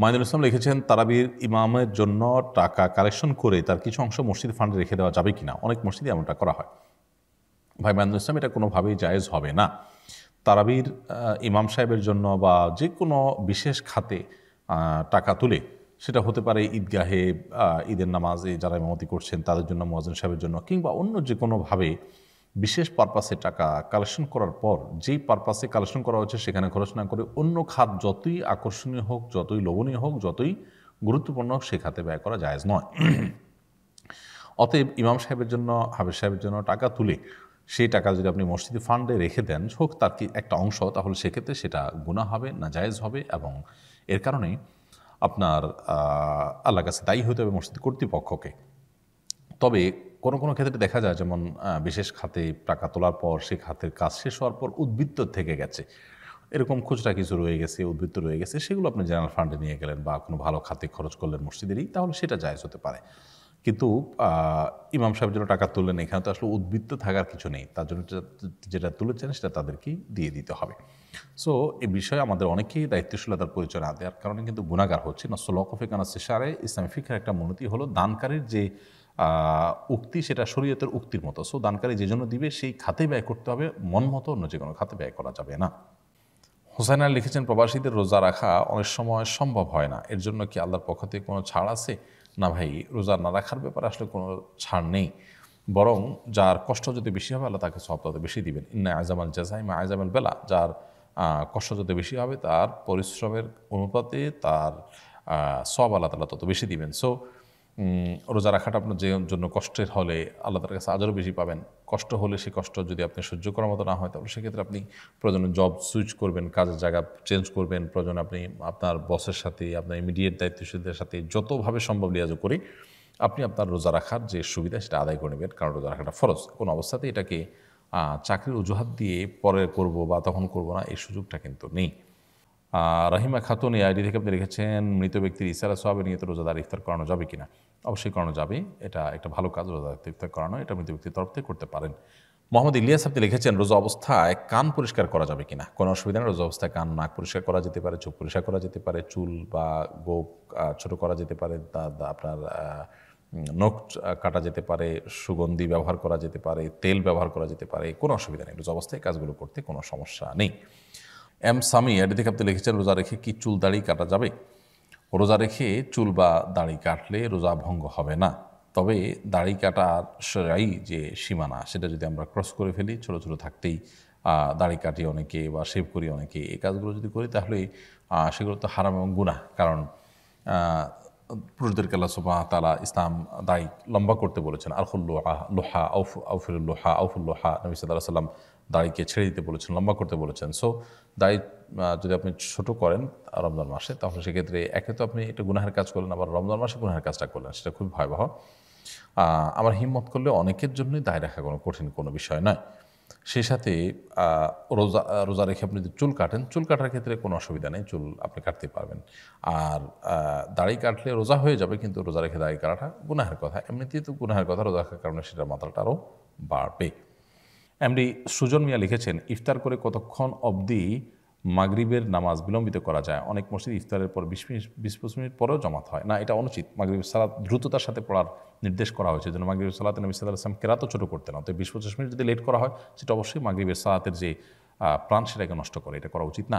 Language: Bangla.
মাইনুল ইসলাম লিখেছেন তারাবির ইমামের জন্য টাকা কালেকশন করে তার কিছু অংশ মসজিদ ফান্ডে রেখে দেওয়া যাবে কিনা অনেক মসজিদে এমনটা করা হয় ভাই মাইনুল ইসলাম এটা কোনোভাবেই জায়েজ হবে না তারাবির ইমাম সাহেবের জন্য বা যে কোনো বিশেষ খাতে টাকা তুলে সেটা হতে পারে ঈদগাহে ঈদের নামাজে যারা ইমামতি করছেন তাদের জন্য মোয়াজ সাহেবের জন্য কিংবা অন্য যে কোনোভাবে বিশেষ পারপাসে টাকা কালেকশন করার পর যেই পারপাসে কালেকশন করা হচ্ছে সেখানে খরচ না করে অন্য খাত যতই আকর্ষণীয় হোক যতই লোভনীয় হোক যতই গুরুত্বপূর্ণ হোক সে খাতে ব্যয় করা যায়জ নয় অতএব ইমাম সাহেবের জন্য হাবিব সাহেবের জন্য টাকা তুলে সেই টাকা যদি আপনি মসজিদে ফান্ডে রেখে দেন হোক তার কি একটা অংশ তাহলে সেক্ষেত্রে সেটা গুণা হবে না জায়েজ হবে এবং এর কারণে আপনার আল্লাহ কাছে দায়ী হতে হবে মসজিদ কর্তৃপক্ষকে তবে কোনো কোনো ক্ষেত্রে দেখা যায় যেমন বিশেষ খাতে টাকা তোলার পর সেই খাতের কাজ শেষ হওয়ার পর উদ্বৃত্ত থেকে গেছে এরকম খুচরা কিছু রয়ে গেছে উদ্বৃত্ত রয়ে গেছে সেগুলো আপনি জেনারেল ফান্ডে নিয়ে গেলেন বা কোনো ভালো খাতে খরচ করলেন মসজিদেরই তাহলে সেটা জায়জ হতে পারে কিন্তু ইমাম সাহেব যেন টাকা তুললেন এখানে তো আসলে উদ্বৃত্ত থাকার কিছু নেই তার জন্য যেটা তুলেছেন সেটা তাদেরকেই দিয়ে দিতে হবে সো এ বিষয়ে আমাদের অনেকেই দায়িত্বশীলতার পরিচয় না দেওয়ার কারণে কিন্তু গুণাগার হচ্ছে না সোলকফে কানা সেসারে ইসলামী ফিকার একটা মনতি হলো দানকারীর যে উক্তি সেটা শরীয়তের উক্তির মতো সো দানকারী যে জন্য দিবে সেই খাতে ব্যয় করতে হবে মন মতো অন্য যে কোনো খাতে ব্যয় করা যাবে না হোসেন আলী লিখেছেন প্রবাসীদের রোজা রাখা অনেক সময় সম্ভব হয় না এর জন্য কি আল্লাহর পক্ষ থেকে কোনো ছাড় আছে না ভাই রোজা না রাখার ব্যাপারে আসলে কোনো ছাড় নেই বরং যার কষ্ট যদি বেশি হবে আল্লাহ তাকে সব বেশি দিবেন ইন্না আজামাল জাজাই মা আজামাল বেলা যার কষ্ট যত বেশি হবে তার পরিশ্রমের অনুপাতে তার সব আল্লাহ তালা তত বেশি দিবেন সো রোজা রাখাটা আপনার যে জন্য কষ্টের হলে আল্লাহ তার কাছে আজও বেশি পাবেন কষ্ট হলে সে কষ্ট যদি আপনি সহ্য করার মতো না হয় তাহলে সেক্ষেত্রে আপনি প্রয়োজনে জব সুইচ করবেন কাজের জায়গা চেঞ্জ করবেন প্রয়োজনে আপনি আপনার বসের সাথে আপনার ইমিডিয়েট দায়িত্বশীলদের সাথে যতভাবে সম্ভব লিয়াজ করে আপনি আপনার রোজা রাখার যে সুবিধা সেটা আদায় করে নেবেন কারণ রোজা রাখাটা ফরজ কোনো অবস্থাতে এটাকে চাকরির অজুহাত দিয়ে পরে করব বা তখন করব না এই সুযোগটা কিন্তু নেই রাহিমা খাতুন এই আইডি থেকে আপনি লিখেছেন মৃত ব্যক্তির ইসারা সোয়াবে নিয়ে তো রোজাদার ইফতার করানো যাবে কিনা অবশ্যই করানো যাবে এটা একটা ভালো কাজ রোজাদার ইফতার করানো এটা মৃত ব্যক্তির তরফ থেকে করতে পারেন মোহাম্মদ ইলিয়াস আপনি লিখেছেন রোজা অবস্থায় কান পরিষ্কার করা যাবে কিনা কোনো অসুবিধা নেই রোজা অবস্থায় কান নাক পরিষ্কার করা যেতে পারে চোখ পরিষ্কার করা যেতে পারে চুল বা গোপ ছোট করা যেতে পারে আপনার নখ কাটা যেতে পারে সুগন্ধি ব্যবহার করা যেতে পারে তেল ব্যবহার করা যেতে পারে কোনো অসুবিধা নেই রোজা অবস্থায় কাজগুলো করতে কোনো সমস্যা নেই এম সামি এটি থেকে আপনি লিখেছেন রোজা রেখে কি চুল দাড়ি কাটা যাবে রোজা রেখে চুল বা দাড়ি কাটলে রোজা ভঙ্গ হবে না তবে দাড়ি কাটার সেরাই যে সীমানা সেটা যদি আমরা ক্রস করে ফেলি ছোট ছোট থাকতেই দাড়ি কাটি অনেকে বা শেভ করি অনেকে এই কাজগুলো যদি করি তাহলে সেগুলো তো হারাম এবং গুণা কারণ পুরুষদেরকে আল্লাহ সুবাহ তালা ইসলাম দায়ী লম্বা করতে বলেছেন আরফুল্লোহা লোহা আউফ আউফিরুল্লোহা আউফুল্লোহা নবী সাল্লাহ সাল্লাম দাড়িকে ছেড়ে দিতে বলেছেন লম্বা করতে বলেছেন সো দায়ী যদি আপনি ছোট করেন রমজান মাসে তাহলে সেক্ষেত্রে একে তো আপনি একটু গুনাহের কাজ করলেন আবার রমজান মাসে গুনাহের কাজটা করলেন সেটা খুব ভয়াবহ আমার হিম্মত করলে অনেকের জন্যই দায় রাখা কোনো কঠিন কোনো বিষয় নয় সেই সাথে রোজা রোজা রেখে আপনি যদি চুল কাটেন চুল কাটার ক্ষেত্রে কোনো অসুবিধা নেই চুল আপনি কাটতে পারবেন আর দাড়ি কাটলে রোজা হয়ে যাবে কিন্তু রোজা রেখে দাড়ি কাটাটা গুনাহের কথা এমনিতেই তো গুনাহের কথা রোজা রাখার কারণে সেটার মাত্রাটা আরও বাড়বে এমনি সুজন মিয়া লিখেছেন ইফতার করে কতক্ষণ অবধি মাগরীবের নামাজ বিলম্বিত করা যায় অনেক মসজিদ ইফতারের পর বিশ মিনিট বিশ পঁচিশ মিনিট পরেও জমাত হয় না এটা অনুচিত মাগরীব সালাত দ্রুততার সাথে পড়ার নির্দেশ করা হয়েছে যেন মাগরীব সালাতে নবী সাল্লাহ আসলাম কেরাতও ছোটো করতেন অতএব বিশ পঁচিশ মিনিট যদি লেট করা হয় সেটা অবশ্যই মাগরীবের সালাতের যে প্রাণ সেটাকে নষ্ট করে এটা করা উচিত না